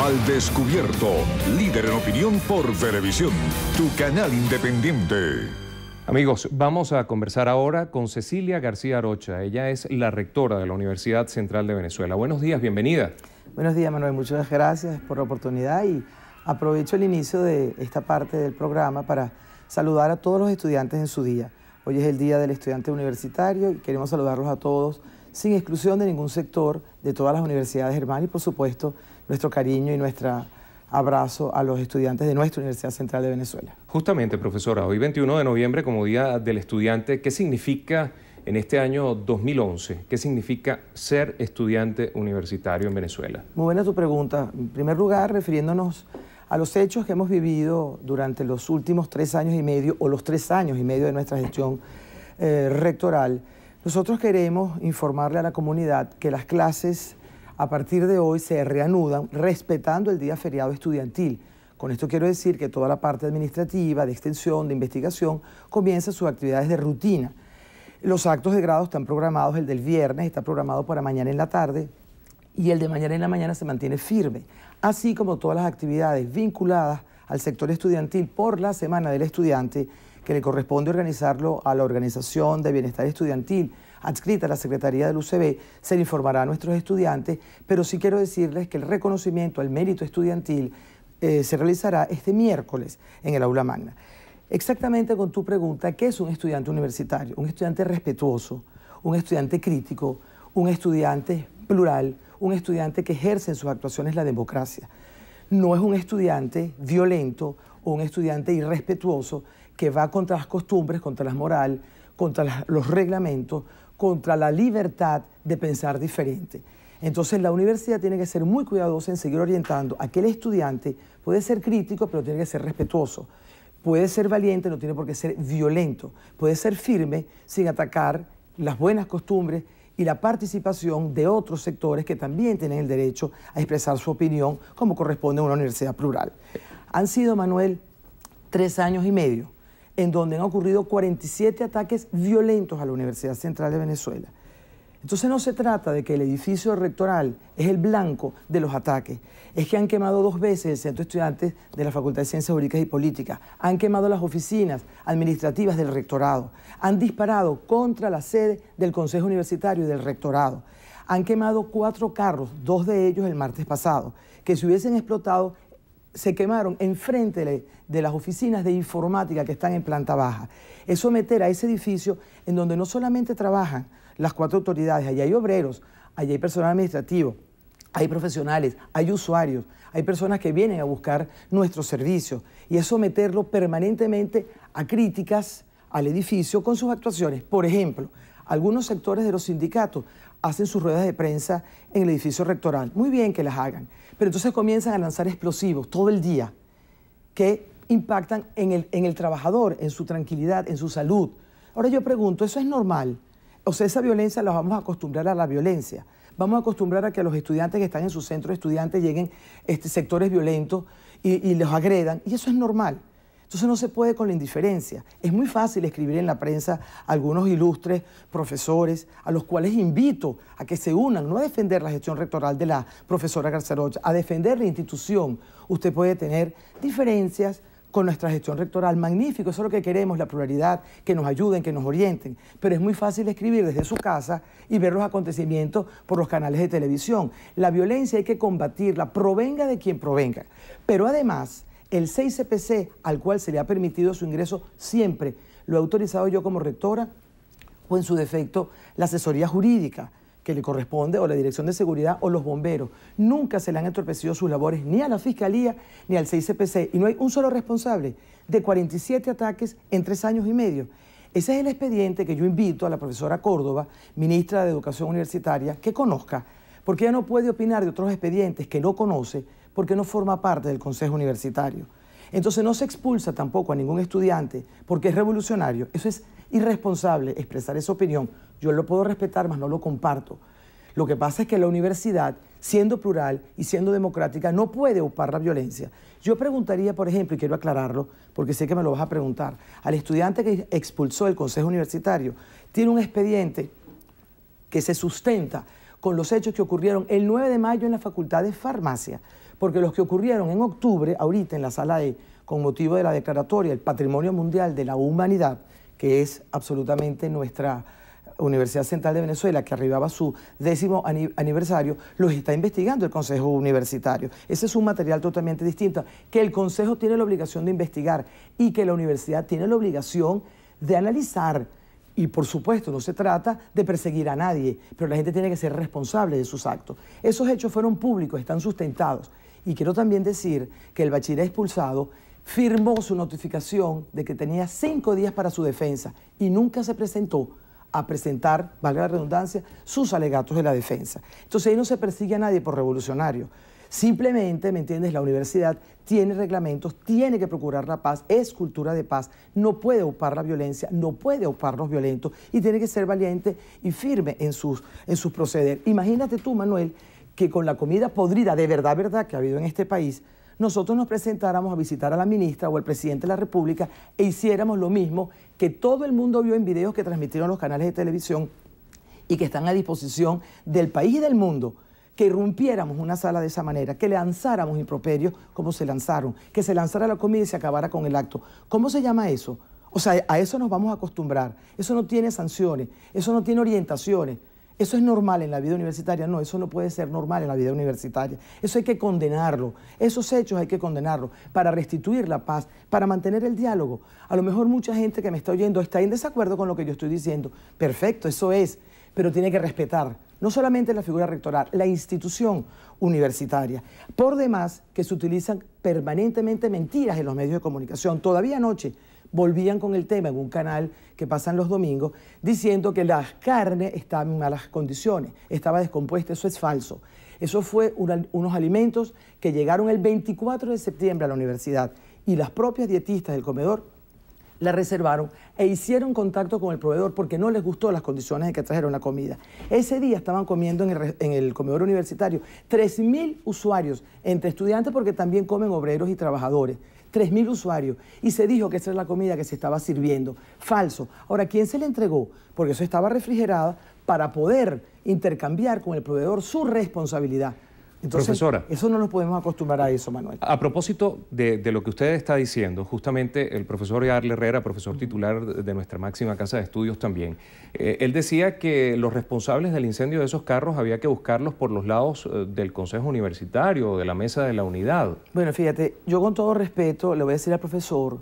Al descubierto, líder en opinión por televisión, tu canal independiente. Amigos, vamos a conversar ahora con Cecilia García Arocha. Ella es la rectora de la Universidad Central de Venezuela. Buenos días, bienvenida. Buenos días, Manuel. Muchas gracias por la oportunidad y aprovecho el inicio de esta parte del programa para saludar a todos los estudiantes en su día. Hoy es el Día del Estudiante Universitario y queremos saludarlos a todos sin exclusión de ningún sector de todas las universidades hermanas y por supuesto nuestro cariño y nuestro abrazo a los estudiantes de nuestra Universidad Central de Venezuela. Justamente, profesora, hoy 21 de noviembre como Día del Estudiante, ¿qué significa en este año 2011? ¿Qué significa ser estudiante universitario en Venezuela? Muy buena tu pregunta. En primer lugar, refiriéndonos a los hechos que hemos vivido durante los últimos tres años y medio o los tres años y medio de nuestra gestión eh, rectoral, nosotros queremos informarle a la comunidad que las clases a partir de hoy se reanudan respetando el día feriado estudiantil. Con esto quiero decir que toda la parte administrativa, de extensión, de investigación, comienza sus actividades de rutina. Los actos de grado están programados, el del viernes está programado para mañana en la tarde y el de mañana en la mañana se mantiene firme, así como todas las actividades vinculadas al sector estudiantil por la Semana del Estudiante, que le corresponde organizarlo a la Organización de Bienestar Estudiantil, adscrita a la Secretaría del UCB, se le informará a nuestros estudiantes, pero sí quiero decirles que el reconocimiento al mérito estudiantil eh, se realizará este miércoles en el aula magna. Exactamente con tu pregunta, ¿qué es un estudiante universitario? Un estudiante respetuoso, un estudiante crítico, un estudiante plural, un estudiante que ejerce en sus actuaciones la democracia. No es un estudiante violento o un estudiante irrespetuoso que va contra las costumbres, contra la moral, contra los reglamentos, contra la libertad de pensar diferente. Entonces la universidad tiene que ser muy cuidadosa en seguir orientando a que el estudiante puede ser crítico, pero tiene que ser respetuoso. Puede ser valiente, no tiene por qué ser violento. Puede ser firme sin atacar las buenas costumbres y la participación de otros sectores que también tienen el derecho a expresar su opinión como corresponde a una universidad plural. Han sido, Manuel, tres años y medio en donde han ocurrido 47 ataques violentos a la Universidad Central de Venezuela. Entonces no se trata de que el edificio rectoral es el blanco de los ataques, es que han quemado dos veces el Centro de Estudiantes de la Facultad de Ciencias Jurídicas y Políticas, han quemado las oficinas administrativas del rectorado, han disparado contra la sede del Consejo Universitario y del rectorado, han quemado cuatro carros, dos de ellos el martes pasado, que se hubiesen explotado se quemaron enfrente de las oficinas de informática que están en planta baja. ...es someter a ese edificio en donde no solamente trabajan las cuatro autoridades, ...allá hay obreros, allá hay personal administrativo, hay profesionales, hay usuarios, hay personas que vienen a buscar nuestros servicios y es someterlo permanentemente a críticas al edificio con sus actuaciones. Por ejemplo, algunos sectores de los sindicatos hacen sus ruedas de prensa en el edificio rectoral. Muy bien que las hagan, pero entonces comienzan a lanzar explosivos todo el día que impactan en el, trabajador, en su tranquilidad, en su salud. Ahora yo pregunto, ¿eso es normal? O sea, esa violencia la vamos a acostumbrar a la violencia. Vamos a acostumbrar a que los estudiantes que están en su centro de estudiantes lleguen este, sectores violentos y, y los agredan. Y eso es normal. Entonces no se puede con la indiferencia. Es muy fácil escribir en la prensa a algunos ilustres profesores a los cuales invito a que se unan, no a defender la gestión rectoral de la profesora Garcerocha, a defender la institución. Usted puede tener diferencias, con nuestra gestión rectoral. Magnífico, eso es lo que queremos, la pluralidad, que nos ayuden, que nos orienten. Pero es muy fácil escribir desde su casa y ver los acontecimientos por los canales de televisión. La violencia hay que combatirla, provenga de quien provenga. Pero además el 6CPC, al cual se le ha permitido su ingreso siempre, lo he autorizado yo como rectora o en su defecto la asesoría jurídica que le corresponde o la Dirección de Seguridad o los bomberos. Nunca se le han entorpecido sus labores ni a la Fiscalía ni al 6CPC y no hay un solo responsable de 47 ataques en tres años y medio. Ese es el expediente que yo invito a la profesora Córdoba, ministra de Educación Universitaria, que conozca, porque ella no puede opinar de otros expedientes que no conoce porque no forma parte del Consejo Universitario. Entonces no se expulsa tampoco a ningún estudiante porque es revolucionario. Eso es irresponsable expresar esa opinión. Yo lo puedo respetar, mas no lo comparto. Lo que pasa es que la universidad, siendo plural y siendo democrática, no puede upar la violencia. Yo preguntaría, por ejemplo, y quiero aclararlo, porque sé que me lo vas a preguntar, al estudiante que expulsó el Consejo Universitario, tiene un expediente que se sustenta con los hechos que ocurrieron el 9 de mayo en la Facultad de Farmacia porque los que ocurrieron en octubre, ahorita en la sala E, con motivo de la declaratoria, el Patrimonio Mundial de la Humanidad, que es absolutamente nuestra Universidad Central de Venezuela, que arribaba su décimo aniversario, los está investigando el Consejo Universitario. Ese es un material totalmente distinto, que el Consejo tiene la obligación de investigar y que la universidad tiene la obligación de analizar. Y por supuesto, no se trata de perseguir a nadie, pero la gente tiene que ser responsable de sus actos. Esos hechos fueron públicos, están sustentados. Y quiero también decir que el bachiller expulsado firmó su notificación de que tenía cinco días para su defensa y nunca se presentó a presentar, valga la redundancia, sus alegatos de la defensa. Entonces ahí no se persigue a nadie por revolucionario. Simplemente, ¿me entiendes? La universidad tiene reglamentos, tiene que procurar la paz, es cultura de paz, no puede opar la violencia, no puede opar los violentos y tiene que ser valiente y firme en sus, en sus proceder. Imagínate tú, Manuel, que con la comida podrida de verdad, verdad que ha habido en este país, nosotros nos presentáramos a visitar a la ministra o al presidente de la República e hiciéramos lo mismo que todo el mundo vio en videos que transmitieron los canales de televisión y que están a disposición del país y del mundo que irrumpiéramos una sala de esa manera, que lanzáramos improperios como se lanzaron, que se lanzara la comida y se acabara con el acto. ¿Cómo se llama eso? O sea, a eso nos vamos a acostumbrar. Eso no tiene sanciones, eso no tiene orientaciones. Eso es normal en la vida universitaria. No, eso no puede ser normal en la vida universitaria. Eso hay que condenarlo. Esos hechos hay que condenarlo para restituir la paz, para mantener el diálogo. A lo mejor mucha gente que me está oyendo está en desacuerdo con lo que yo estoy diciendo. Perfecto, eso es. Pero tiene que respetar no solamente la figura rectoral, la institución universitaria. Por demás, que se utilizan permanentemente mentiras en los medios de comunicación. Todavía anoche volvían con el tema en un canal que pasan los domingos, diciendo que la carne estaba en malas condiciones, estaba descompuesta, eso es falso. Eso fue unos alimentos que llegaron el 24 de septiembre a la universidad y las propias dietistas del comedor la reservaron e hicieron contacto con el proveedor porque no les gustó las condiciones en que trajeron la comida. Ese día estaban comiendo en el, en el comedor universitario 3.000 usuarios entre estudiantes porque también comen obreros y trabajadores. 3.000 usuarios y se dijo que esa era la comida que se estaba sirviendo. Falso. Ahora, ¿quién se le entregó? Porque eso estaba refrigerada para poder intercambiar con el proveedor su responsabilidad. Entonces, Profesora, eso no nos podemos acostumbrar a eso, Manuel. A propósito de, lo que usted está diciendo, justamente el profesor Yarle Herrera, profesor titular de nuestra máxima casa de estudios también, eh, él decía que los responsables del incendio de esos carros había que buscarlos por los lados eh, del Consejo Universitario, de la mesa de la unidad. Bueno, fíjate, yo con todo respeto le voy a decir al profesor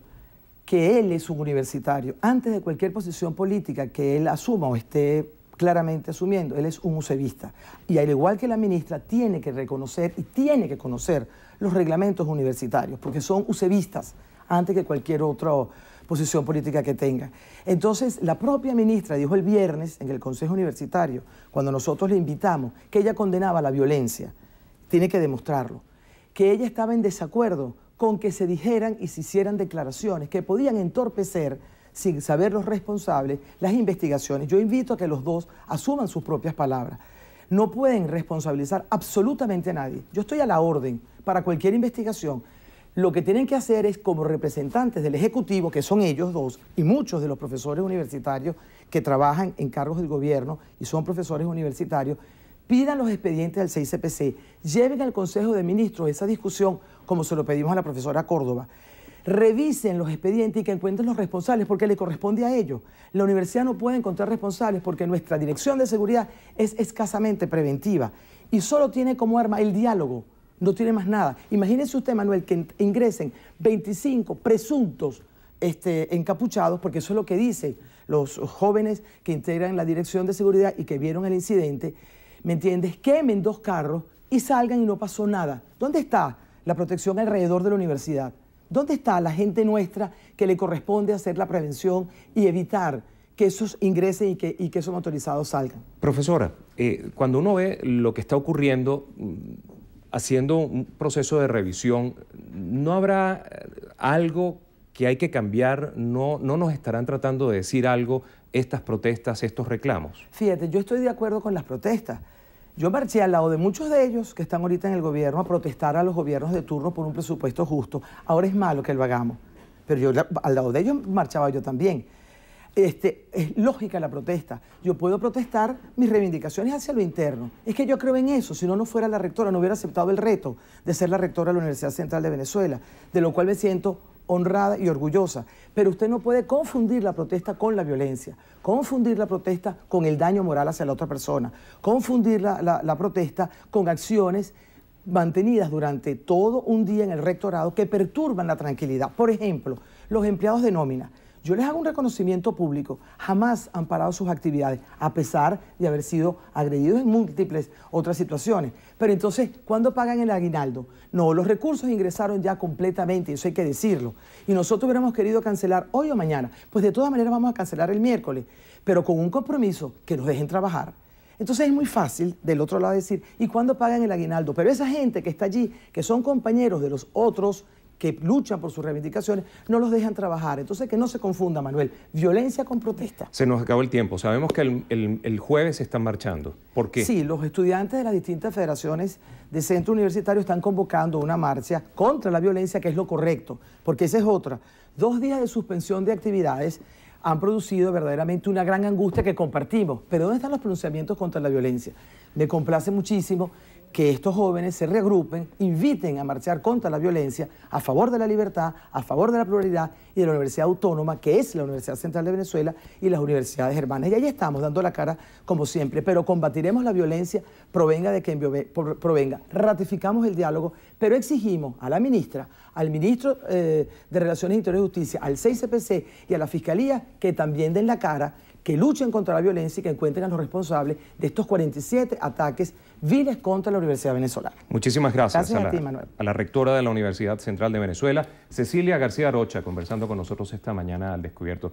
que él es un universitario. Antes de cualquier posición política que él asuma o esté claramente asumiendo, él es un usevista. Y al igual que la ministra, tiene que reconocer y tiene que conocer los reglamentos universitarios, porque son usevistas antes que cualquier otra posición política que tenga. Entonces, la propia ministra dijo el viernes en el Consejo Universitario, cuando nosotros le invitamos, que ella condenaba la violencia, tiene que demostrarlo, que ella estaba en desacuerdo con que se dijeran y se hicieran declaraciones que podían entorpecer sin saber los responsables las investigaciones. Yo invito a que los dos asuman sus propias palabras. No pueden responsabilizar absolutamente a nadie. Yo estoy a la orden para cualquier investigación. Lo que tienen que hacer es, como representantes del Ejecutivo, que son ellos dos, y muchos de los profesores universitarios que trabajan en cargos del gobierno y son profesores universitarios, pidan los expedientes del CICPC, lleven al Consejo de Ministros esa discusión como se lo pedimos a la profesora Córdoba revisen los expedientes y que encuentren los responsables, porque le corresponde a ellos. La universidad no puede encontrar responsables porque nuestra dirección de seguridad es escasamente preventiva y solo tiene como arma el diálogo, no tiene más nada. Imagínense usted, Manuel, que ingresen 25 presuntos este, encapuchados, porque eso es lo que dicen los jóvenes que integran la dirección de seguridad y que vieron el incidente, ¿me entiendes? Quemen dos carros y salgan y no pasó nada. ¿Dónde está la protección alrededor de la universidad? ¿Dónde está la gente nuestra que le corresponde hacer la prevención y evitar que esos ingresen y que, y que esos motorizados salgan? Profesora, eh, cuando uno ve lo que está ocurriendo, mm, haciendo un proceso de revisión, ¿no habrá eh, algo que hay que cambiar? ¿No, no nos estarán tratando de decir algo estas protestas, estos reclamos? Fíjate, yo estoy de acuerdo con las protestas yo marché al lado de muchos de ellos que están ahorita en el gobierno a protestar a los gobiernos de turno por un presupuesto justo. Ahora es malo que lo hagamos, pero yo al lado de ellos marchaba yo también. Este, es lógica la protesta. Yo puedo protestar mis reivindicaciones hacia lo interno. Es que yo creo en eso. Si no, no fuera la rectora, no hubiera aceptado el reto de ser la rectora de la Universidad Central de Venezuela, de lo cual me siento honrada y orgullosa, pero usted no puede confundir la protesta con la violencia, confundir la protesta con el daño moral hacia la otra persona, confundir la, protesta con acciones mantenidas durante todo un día en el rectorado que perturban la tranquilidad. Por ejemplo, los empleados de nómina. Yo les hago un reconocimiento público. Jamás han parado sus actividades, a pesar de haber sido agredidos en múltiples otras situaciones. Pero entonces, ¿cuándo pagan el aguinaldo? No, los recursos ingresaron ya completamente, eso hay que decirlo. Y nosotros hubiéramos querido cancelar hoy o mañana. Pues de todas maneras vamos a cancelar el miércoles, pero con un compromiso que nos dejen trabajar. Entonces es muy fácil del otro lado decir, ¿y cuándo pagan el aguinaldo? Pero esa gente que está allí, que son compañeros de los otros que luchan por sus reivindicaciones, no los dejan trabajar. Entonces, que no se confunda, Manuel, violencia con protesta. Se nos acabó el tiempo. Sabemos que el, jueves se jueves están marchando. ¿Por qué? Sí, los estudiantes de las distintas federaciones de centro universitario están convocando una marcha contra la violencia, que es lo correcto, porque esa es otra. Dos días de suspensión de actividades han producido verdaderamente una gran angustia que compartimos. Pero ¿dónde están los pronunciamientos contra la violencia? Me complace muchísimo que estos jóvenes se reagrupen, inviten a marchar contra la violencia, a favor de la libertad, a favor de la pluralidad y de la Universidad Autónoma, que es la Universidad Central de Venezuela y las universidades hermanas. Y ahí estamos dando la cara como siempre, pero combatiremos la violencia, provenga de quien provenga. Ratificamos el diálogo, pero exigimos a la ministra, al ministro eh, de Relaciones Interiores y Justicia, al 6CPC y a la Fiscalía que también den la cara que luchen contra la violencia y que encuentren a los responsables de estos 47 ataques viles contra la Universidad Venezolana. Muchísimas gracias, a, la, a, la, rectora de la Universidad Central de Venezuela, Cecilia García Rocha, conversando con nosotros esta mañana al descubierto.